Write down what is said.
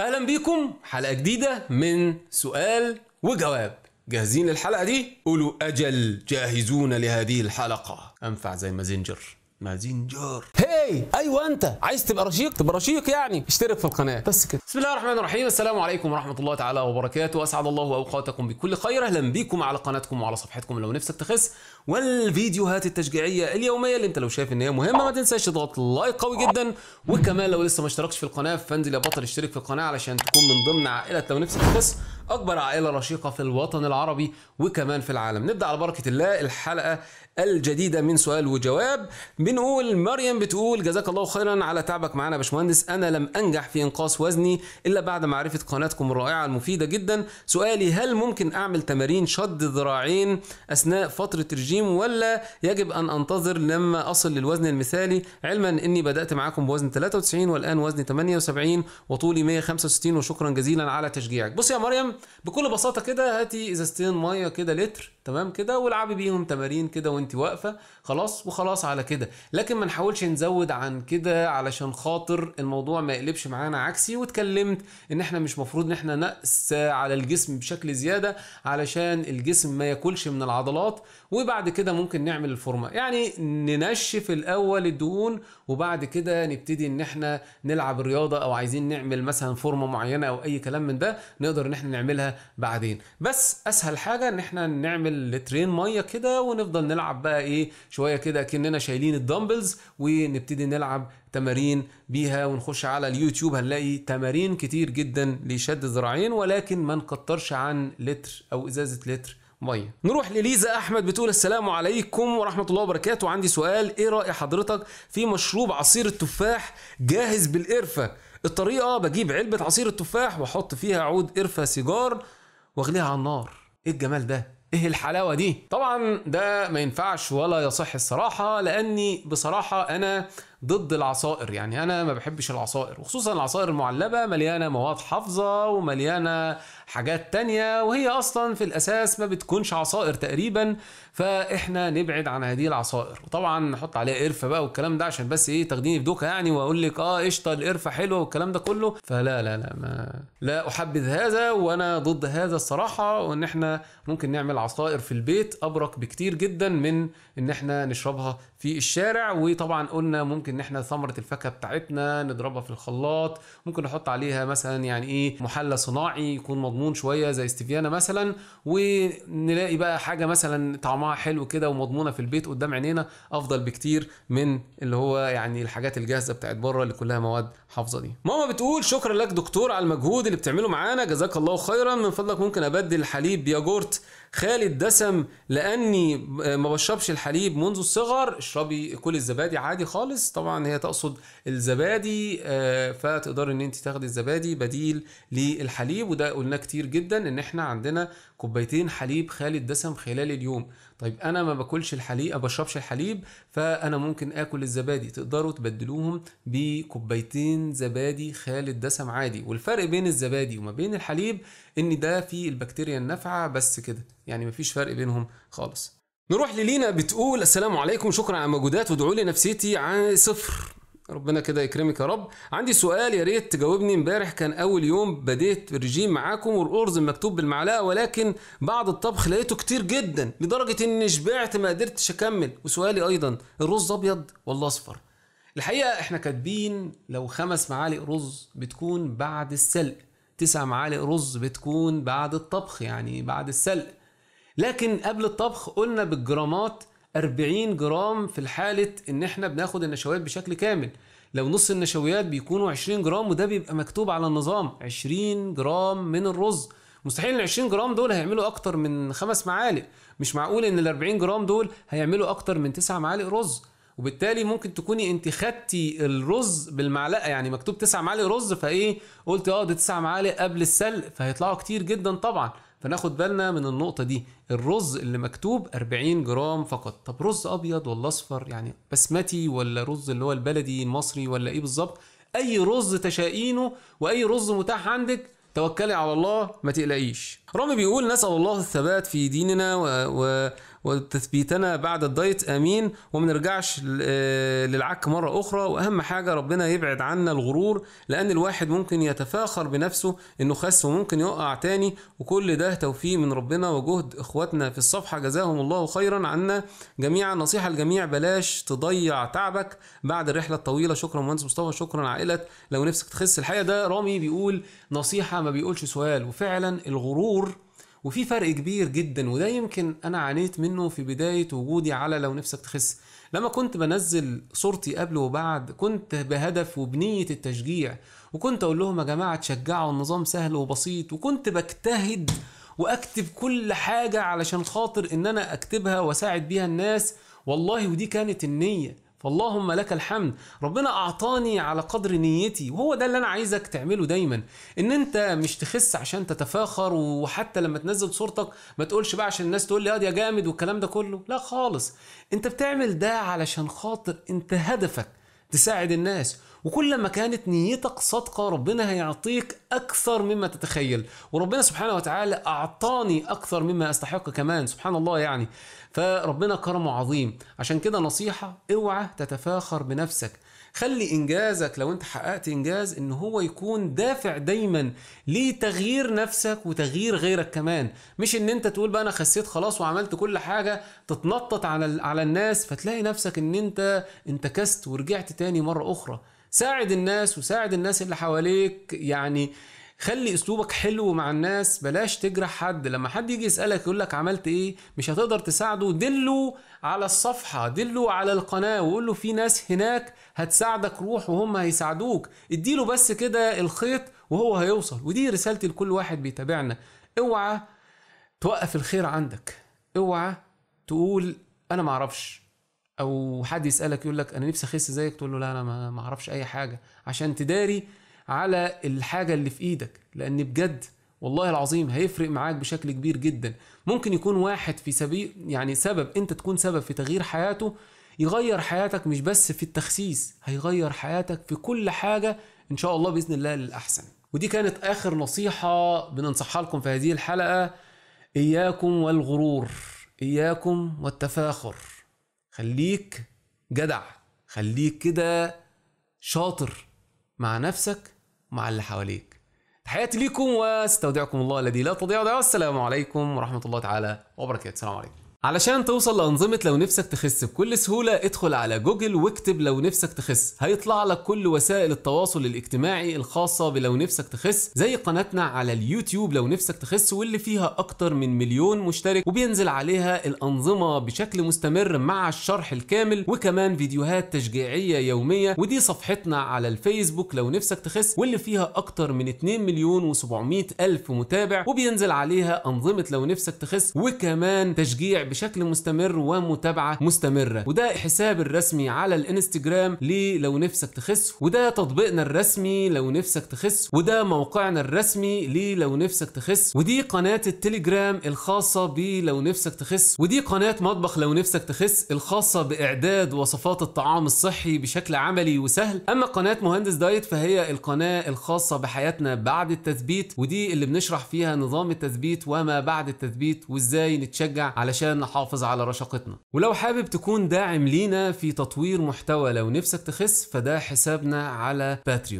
اهلا بيكم حلقه جديده من سؤال وجواب جاهزين للحلقه دي قولوا اجل جاهزون لهذه الحلقه انفع زي مازنجر مازين جار هاي ايوه انت عايز تبقى رشيق تبقى رشيق يعني اشترك في القناه بس كده بسم الله الرحمن الرحيم السلام عليكم ورحمه الله تعالى وبركاته اسعد الله اوقاتكم بكل خير اهلا بيكم على قناتكم وعلى صفحتكم لو نفسك تخس والفيديوهات التشجيعيه اليوميه اللي انت لو شايف ان هي مهمه ما تنساش تضغط لايك قوي جدا وكمان لو لسه ما اشتركتش في القناه فانزل يا بطل اشترك في القناه علشان تكون من ضمن عائله لو نفسك تخس أكبر عائلة رشيقة في الوطن العربي وكمان في العالم نبدأ على بركة الله الحلقة الجديدة من سؤال وجواب بنقول مريم بتقول جزاك الله خيرا على تعبك معانا يا باشمهندس أنا لم أنجح في إنقاص وزني إلا بعد معرفة قناتكم الرائعة المفيدة جدا سؤالي هل ممكن أعمل تمارين شد ذراعين أثناء فترة الرجيم ولا يجب أن أنتظر لما أصل للوزن المثالي علما أني بدأت معاكم بوزن 93 والآن وزني 78 وطولي 165 وشكرا جزيلا على تشجيعك بص يا مريم بكل بساطه كده هاتي ازازتين ميه كده لتر تمام كده والعبي بيهم تمارين كده وانت واقفه خلاص وخلاص على كده لكن ما نحاولش نزود عن كده علشان خاطر الموضوع ما يقلبش معانا عكسي واتكلمت ان احنا مش مفروض ان احنا نقس على الجسم بشكل زياده علشان الجسم ما ياكلش من العضلات وبعد كده ممكن نعمل الفورمه يعني ننشف الاول الدهون وبعد كده نبتدي ان احنا نلعب رياضه او عايزين نعمل مثلا فورمه معينه او اي كلام من ده نقدر ان احنا نعملها بعدين بس اسهل حاجه ان احنا نعمل نعمل لترين ميه كده ونفضل نلعب بقى ايه شويه كده كاننا شايلين الدمبلز ونبتدي نلعب تمارين بيها ونخش على اليوتيوب هنلاقي تمارين كتير جدا لشد الذراعين ولكن ما نكترش عن لتر او ازازه لتر ميه نروح لليزا احمد بتقول السلام عليكم ورحمه الله وبركاته عندي سؤال ايه راي حضرتك في مشروب عصير التفاح جاهز بالقرفه الطريقه بجيب علبه عصير التفاح واحط فيها عود قرفه سيجار واغليها على النار ايه الجمال ده ايه الحلاوه دي طبعا ده ما ينفعش ولا يصح الصراحه لاني بصراحه انا ضد العصائر يعني انا ما بحبش العصائر وخصوصا العصائر المعلبه مليانه مواد حافظه ومليانه حاجات تانية وهي اصلا في الاساس ما بتكونش عصائر تقريبا فاحنا نبعد عن هذه العصائر وطبعا نحط عليها قرفه بقى والكلام ده عشان بس ايه تاخديني بدوكه يعني واقول لك اه قشطه القرفه حلوه والكلام ده كله فلا لا لا ما لا احبذ هذا وانا ضد هذا الصراحه وان احنا ممكن نعمل عصائر في البيت ابرك بكتير جدا من ان احنا نشربها في الشارع وطبعا قلنا ممكن ممكن ان احنا ثمره الفاكهه بتاعتنا نضربها في الخلاط ممكن نحط عليها مثلا يعني ايه محلى صناعي يكون مضمون شويه زي استفيانا مثلا ونلاقي بقى حاجه مثلا طعمها حلو كده ومضمونه في البيت قدام عينينا افضل بكتير من اللي هو يعني الحاجات الجاهزه بتاعت بره اللي كلها مواد حافظه دي ماما بتقول شكرا لك دكتور على المجهود اللي بتعمله معانا جزاك الله خيرا من فضلك ممكن ابدل الحليب بياجورت خالد دسم لاني ما بشربش الحليب منذ الصغر اشربي كل الزبادي عادي خالص طبعا هي تقصد الزبادي آه، فتقدر ان انت تاخدي الزبادي بديل للحليب وده قلناه كتير جدا ان احنا عندنا كوبايتين حليب خالي الدسم خلال اليوم طيب انا ما باكلش الحليب ما بشربش الحليب فانا ممكن اكل الزبادي تقدروا تبدلوهم بكوبايتين زبادي خالي الدسم عادي والفرق بين الزبادي وما بين الحليب ان ده فيه البكتيريا النافعه بس كده يعني مفيش فرق بينهم خالص نروح للينا بتقول السلام عليكم شكرا على مجهودات وادعوا لي نفسيتي عن صفر ربنا كده يكرمك يا رب عندي سؤال يا ريت تجاوبني امبارح كان اول يوم بديت الرجيم معاكم والارز مكتوب بالمعلقه ولكن بعد الطبخ لقيته كتير جدا لدرجه اني شبعت ما قدرتش اكمل وسؤالي ايضا الرز ابيض ولا اصفر الحقيقه احنا كاتبين لو خمس معالق رز بتكون بعد السلق تسع معالق رز بتكون بعد الطبخ يعني بعد السلق لكن قبل الطبخ قلنا بالجرامات 40 جرام في الحالة إن إحنا بناخد النشويات بشكل كامل لو نص النشويات بيكونوا 20 جرام وده بيبقى مكتوب على النظام 20 جرام من الرز مستحيل ال 20 جرام دول هيعملوا اكتر من خمس معالق مش معقول ان ال 40 جرام دول هيعملوا اكتر من تسع معالق رز وبالتالي ممكن تكوني انت خدتي الرز بالمعلقه يعني مكتوب تسع معالق رز فايه قلت اه ده تسع معالق قبل السلق فهيطلعوا كتير جدا طبعا فناخد بالنا من النقطة دي الرز اللي مكتوب 40 جرام فقط طب رز أبيض ولا أصفر يعني بسمتي ولا رز اللي هو البلدي المصري ولا إيه بالظبط أي رز تشائينه وأي رز متاح عندك توكلي على الله ما تقلقيش رامي بيقول نسأل الله الثبات في ديننا و... و... وتثبيتنا بعد الدايت امين وما نرجعش آه، للعك مره اخرى واهم حاجه ربنا يبعد عنا الغرور لان الواحد ممكن يتفاخر بنفسه انه خس وممكن يقع تاني وكل ده توفيق من ربنا وجهد اخواتنا في الصفحه جزاهم الله خيرا عنا جميعا نصيحه الجميع بلاش تضيع تعبك بعد الرحله الطويله شكرا مهندس مصطفى شكرا عائله لو نفسك تخس الحقيقه ده رامي بيقول نصيحه ما بيقولش سؤال وفعلا الغرور وفي فرق كبير جدا وده يمكن انا عانيت منه في بدايه وجودي على لو نفسك تخس لما كنت بنزل صورتي قبل وبعد كنت بهدف وبنيه التشجيع وكنت اقول لهم يا جماعه تشجعوا النظام سهل وبسيط وكنت بجتهد واكتب كل حاجه علشان خاطر ان انا اكتبها واساعد بيها الناس والله ودي كانت النيه فاللهم لك الحمد ربنا اعطاني على قدر نيتي وهو ده اللي انا عايزك تعمله دايما ان انت مش تخس عشان تتفاخر وحتى لما تنزل صورتك ما تقولش بقى عشان الناس تقول لي اه يا جامد والكلام ده كله لا خالص انت بتعمل ده علشان خاطر انت هدفك تساعد الناس وكل ما كانت نيتك صادقة ربنا هيعطيك أكثر مما تتخيل وربنا سبحانه وتعالى أعطاني أكثر مما أستحق كمان سبحان الله يعني فربنا كرمه عظيم عشان كده نصيحة اوعى تتفاخر بنفسك خلي انجازك لو انت حققت انجاز ان هو يكون دافع دايما لتغيير نفسك وتغيير غيرك كمان مش ان انت تقول بقى انا خسيت خلاص وعملت كل حاجه تتنطط على على الناس فتلاقي نفسك ان انت انتكست ورجعت تاني مره اخرى ساعد الناس وساعد الناس اللي حواليك يعني خلي اسلوبك حلو مع الناس بلاش تجرح حد لما حد يجي يسالك يقول لك عملت ايه مش هتقدر تساعده دله على الصفحه دله على القناه وقول له في ناس هناك هتساعدك روح وهم هيساعدوك اديله بس كده الخيط وهو هيوصل ودي رسالتي لكل واحد بيتابعنا اوعى توقف الخير عندك اوعى تقول انا معرفش او حد يسالك يقول لك انا نفسي اخس زيك تقول له لا انا ما اعرفش اي حاجه عشان تداري على الحاجه اللي في ايدك لان بجد والله العظيم هيفرق معاك بشكل كبير جدا ممكن يكون واحد في سبيل يعني سبب انت تكون سبب في تغيير حياته يغير حياتك مش بس في التخسيس هيغير حياتك في كل حاجه ان شاء الله باذن الله للاحسن ودي كانت اخر نصيحه بننصحها لكم في هذه الحلقه اياكم والغرور اياكم والتفاخر خليك جدع خليك كده شاطر مع نفسك مع اللي حواليك تحياتي ليكم واستودعكم الله الذي لا تضيع ودائعه والسلام عليكم ورحمه الله تعالى وبركاته السلام عليكم علشان توصل لأنظمة لو نفسك تخس بكل سهولة ادخل على جوجل واكتب لو نفسك تخس هيطلع لك كل وسائل التواصل الاجتماعي الخاصة بلو نفسك تخس زي قناتنا على اليوتيوب لو نفسك تخس واللي فيها أكتر من مليون مشترك وبينزل عليها الأنظمة بشكل مستمر مع الشرح الكامل وكمان فيديوهات تشجيعية يومية ودي صفحتنا على الفيسبوك لو نفسك تخس واللي فيها أكتر من 2 مليون و700 ألف متابع وبينزل عليها أنظمة لو نفسك تخس وكمان تشجيع بشكل مستمر ومتابعه مستمره وده حساب الرسمي على الانستجرام لو نفسك تخس وده تطبيقنا الرسمي لو نفسك تخس وده موقعنا الرسمي لو نفسك تخس ودي قناه التليجرام الخاصه لو نفسك تخس ودي قناه مطبخ لو نفسك تخس الخاصه باعداد وصفات الطعام الصحي بشكل عملي وسهل اما قناه مهندس دايت فهي القناه الخاصه بحياتنا بعد التثبيت ودي اللي بنشرح فيها نظام التثبيت وما بعد التثبيت وازاي نتشجع علشان نحافظ على رشاقتنا ولو حابب تكون داعم لينا في تطوير محتوى لو نفسك تخس فده حسابنا على باتريون